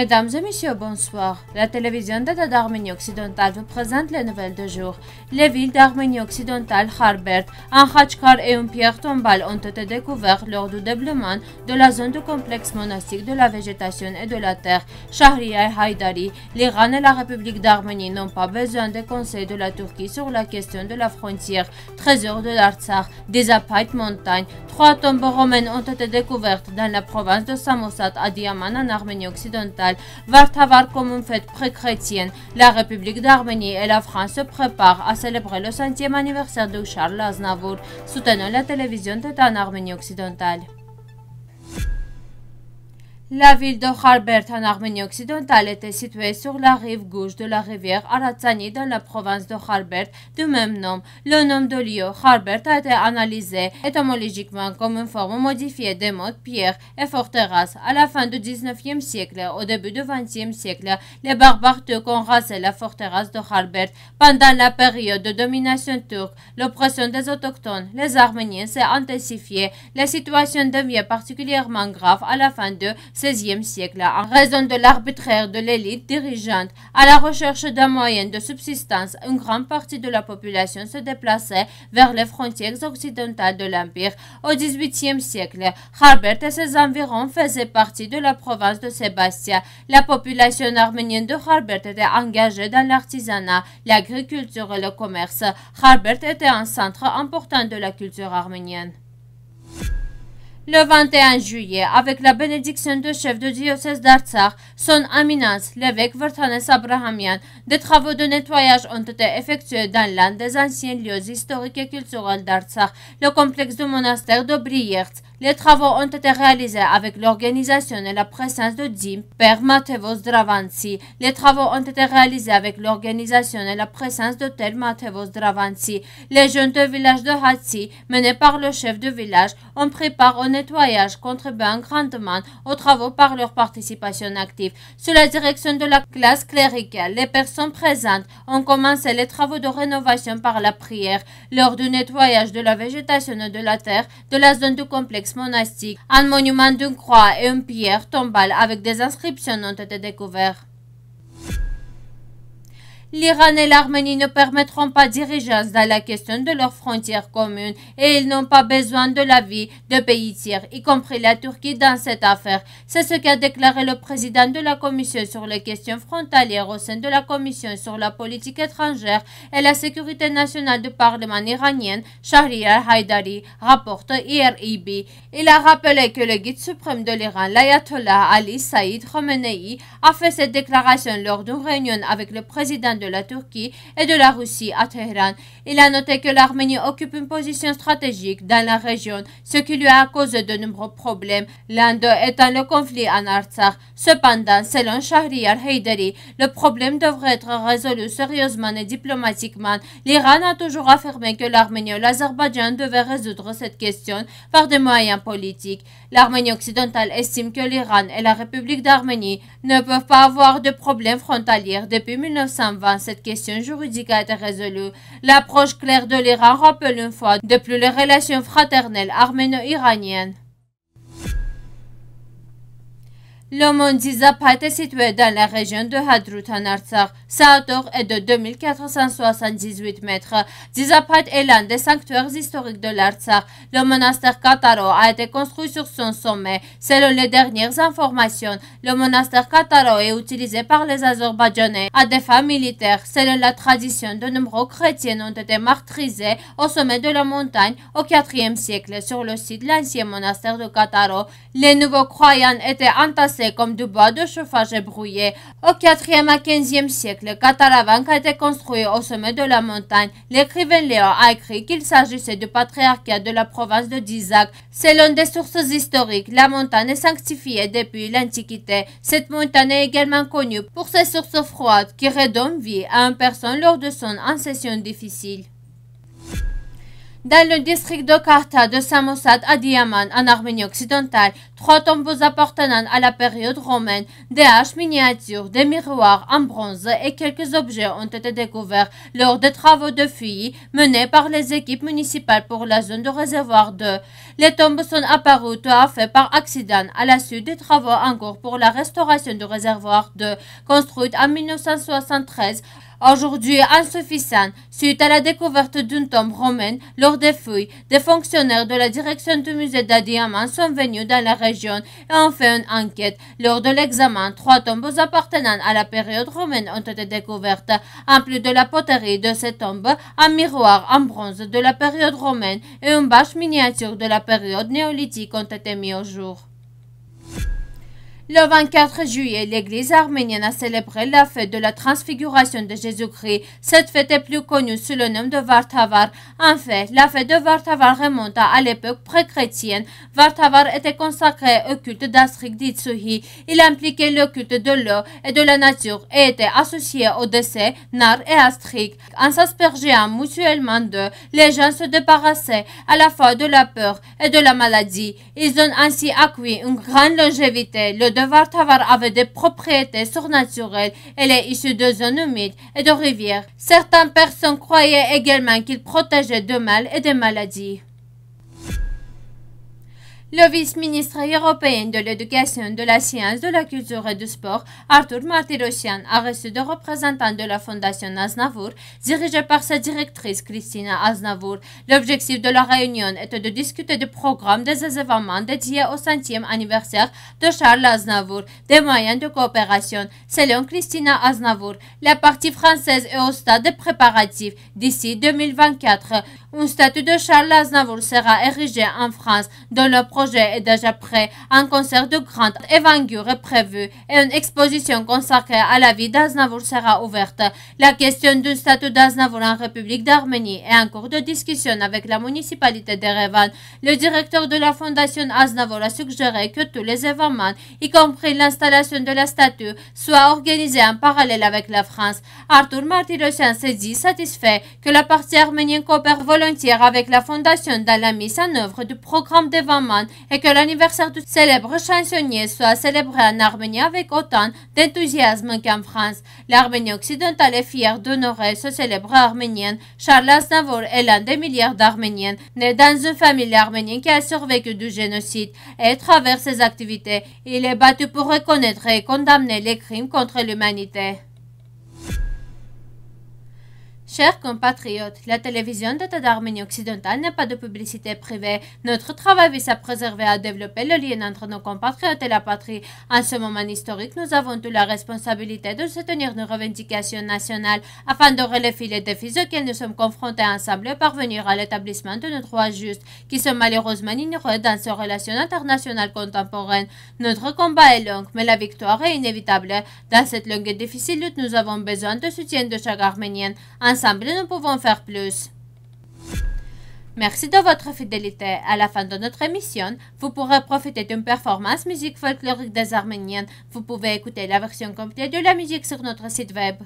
Mesdames et messieurs, bonsoir. La télévision d'État d'Arménie occidentale vous présente les nouvelles de jour. Les villes d'Arménie occidentale, Harbert, Hachkar et Pierre tombale ont été découvertes lors du déblement de la zone du complexe monastique de la végétation et de la terre. Shahriya et Haïdari, l'Iran et la République d'Arménie n'ont pas besoin des conseils de la Turquie sur la question de la frontière. Trésor de l'Artsakh, des apates montagnes, trois tombes romaines ont été découvertes dans la province de Samosat à Diaman en Arménie occidentale va comme une fête pré-chrétienne. La République d'Arménie et la France se préparent à célébrer le centième anniversaire de Charles Aznavour, soutenant la télévision d'État en Arménie occidentale. La ville de Harbert en Arménie occidentale était située sur la rive gauche de la rivière Aratsani dans la province de Harbert du même nom. Le nom de lieu Harbert a été analysé étymologiquement comme une forme modifiée des mots pierre et forteresse. À la fin du 19e siècle, au début du 20e siècle, les barbares turcs ont rasé la forteresse de Harbert. Pendant la période de domination turque, l'oppression des autochtones, les Arméniens s'est intensifiée. La situation devient particulièrement grave à la fin de 16e siècle en raison de l'arbitraire de l'élite dirigeante à la recherche d'un moyen de subsistance, une grande partie de la population se déplaçait vers les frontières occidentales de l'Empire. Au XVIIIe siècle, Harbert et ses environs faisaient partie de la province de Sébastien. La population arménienne de Harbert était engagée dans l'artisanat, l'agriculture et le commerce. Harbert était un centre important de la culture arménienne. Le 21 juillet, avec la bénédiction du chef de diocèse d'Artsakh, son aminance, l'évêque Vertanes Abrahamian, des travaux de nettoyage ont été effectués dans l'un des anciens lieux historiques et culturels d'Artsakh, le complexe du monastère de Briertz, les travaux ont été réalisés avec l'organisation et la présence de Dim Père Matevos Les travaux ont été réalisés avec l'organisation et la présence de Tel Matevos Les jeunes du village de Hatsi, menés par le chef de village, ont pris part au nettoyage, contribuant grandement aux travaux par leur participation active. Sous la direction de la classe cléricale, les personnes présentes ont commencé les travaux de rénovation par la prière. Lors du nettoyage de la végétation et de la terre de la zone du complexe monastique, un monument d'une croix et une pierre tombale avec des inscriptions ont été découverts. L'Iran et l'Arménie ne permettront pas diriger dans la question de leurs frontières communes et ils n'ont pas besoin de l'avis de pays tiers, y compris la Turquie, dans cette affaire. C'est ce qu'a déclaré le président de la Commission sur les questions frontalières au sein de la Commission sur la politique étrangère et la sécurité nationale du Parlement iranien, Shahriar Haidari, rapporte IRIB. Il a rappelé que le guide suprême de l'Iran, l'ayatollah Ali Saïd Khamenei, a fait cette déclaration lors d'une réunion avec le président de de la Turquie et de la Russie à Téhéran. Il a noté que l'Arménie occupe une position stratégique dans la région, ce qui lui a causé de nombreux problèmes, l'un d'eux étant le conflit en Artsakh. Cependant, selon Shahriar Heydari, le problème devrait être résolu sérieusement et diplomatiquement. L'Iran a toujours affirmé que l'Arménie et l'Azerbaïdjan devaient résoudre cette question par des moyens politiques. L'Arménie occidentale estime que l'Iran et la République d'Arménie ne peuvent pas avoir de problèmes frontaliers depuis 1920 cette question juridique a été résolue. L'approche claire de l'Iran rappelle une fois de plus les relations fraternelles arméno-iraniennes. Le mont Pat est situé dans la région de Hadrut, en Sa hauteur est de 2478 mètres. Dizapate est l'un des sanctuaires historiques de l'Artsakh. Le monastère Kataro a été construit sur son sommet. Selon les dernières informations, le monastère Kataro est utilisé par les Azerbaïdjanais à des fins militaires. Selon la tradition, de nombreux chrétiens ont été martyrisés au sommet de la montagne au IVe siècle sur le site de l'ancien monastère de Kataro. Les nouveaux croyants étaient entassés comme du bois de chauffage brouillé. Au 4e à 15e siècle, Cataravanca a été construit au sommet de la montagne. L'écrivain Léon a écrit qu'il s'agissait du patriarcat de la province de Dizac. Selon des sources historiques, la montagne est sanctifiée depuis l'Antiquité. Cette montagne est également connue pour ses sources froides qui redonnent vie à une personne lors de son ascension difficile. Dans le district de Karta de Samosat à Diaman, en Arménie occidentale, trois tombes appartenant à la période romaine, des haches miniatures, des miroirs en bronze et quelques objets ont été découverts lors des travaux de fuite menés par les équipes municipales pour la zone de réservoir 2. Les tombes sont apparues tout à fait par accident à la suite des travaux en cours pour la restauration du réservoir 2, construite en 1973 Aujourd'hui, insuffisante suite à la découverte d'une tombe romaine lors des fouilles, des fonctionnaires de la direction du musée d'Adiaman sont venus dans la région et ont fait une enquête. Lors de l'examen, trois tombes appartenant à la période romaine ont été découvertes, en plus de la poterie de ces tombes, un miroir en bronze de la période romaine et une bâche miniature de la période néolithique ont été mis au jour. Le 24 juillet, l'Église arménienne a célébré la fête de la transfiguration de Jésus-Christ. Cette fête est plus connue sous le nom de Vartavar. En fait, la fête de Vartavar remonte à l'époque pré-chrétienne. Vartavar était consacré au culte d'Astrik d'Itsuhi. Il impliquait le culte de l'eau et de la nature et était associé au décès, Nar et Astrik. En s'aspergeant mutuellement d'eux, les gens se débarrassaient à la fois de la peur et de la maladie. Ils ont ainsi acquis une grande longévité. De avoir avait des propriétés surnaturelles. Elle est issue de zones humides et de rivières. Certaines personnes croyaient également qu'il protégeait de mal et des maladies. Le vice-ministre européen de l'Éducation, de la Science, de la Culture et du Sport, Arthur Martirosian, a reçu des représentants de la Fondation Aznavour, dirigée par sa directrice Christina Aznavour. L'objectif de la réunion était de discuter du programme des événements dédiés au centième anniversaire de Charles Aznavour, des moyens de coopération. Selon Christina Aznavour, la partie française est au stade préparatif d'ici 2024. Un statut de Charles Aznavour sera érigé en France dans le projet est déjà prêt. Un concert de grande évangueur est prévu et une exposition consacrée à la vie d'Aznavour sera ouverte. La question du statut d'Aznavour en République d'Arménie est en cours de discussion avec la municipalité d'Erevan. Le directeur de la fondation Aznavour a suggéré que tous les événements, y compris l'installation de la statue, soient organisés en parallèle avec la France. Arthur Martirosian s'est dit satisfait que la partie arménienne coopère volontiers avec la fondation dans la mise en œuvre du programme d'événements et que l'anniversaire du célèbre chansonnier soit célébré en Arménie avec autant d'enthousiasme qu'en France. L'Arménie occidentale est fière d'honorer ce célèbre Arménien. Charles Aznavour est l'un des milliards d'Arméniens, né dans une famille arménienne qui a survécu du génocide. Et à travers ses activités, il est battu pour reconnaître et condamner les crimes contre l'humanité. Chers compatriotes, la télévision d'État d'Arménie occidentale n'est pas de publicité privée. Notre travail vise à préserver et à développer le lien entre nos compatriotes et la patrie. En ce moment historique, nous avons toute la responsabilité de soutenir nos revendications nationales afin de relever les défis auxquels nous sommes confrontés ensemble et parvenir à l'établissement de nos droits justes, qui sont malheureusement ignorés dans ces relations internationales contemporaines. Notre combat est long, mais la victoire est inévitable. Dans cette longue et difficile lutte, nous avons besoin de soutien de chaque Arménien. Ensemble, nous pouvons faire plus. Merci de votre fidélité. À la fin de notre émission, vous pourrez profiter d'une performance musique folklorique des Arméniennes. Vous pouvez écouter la version complète de la musique sur notre site web.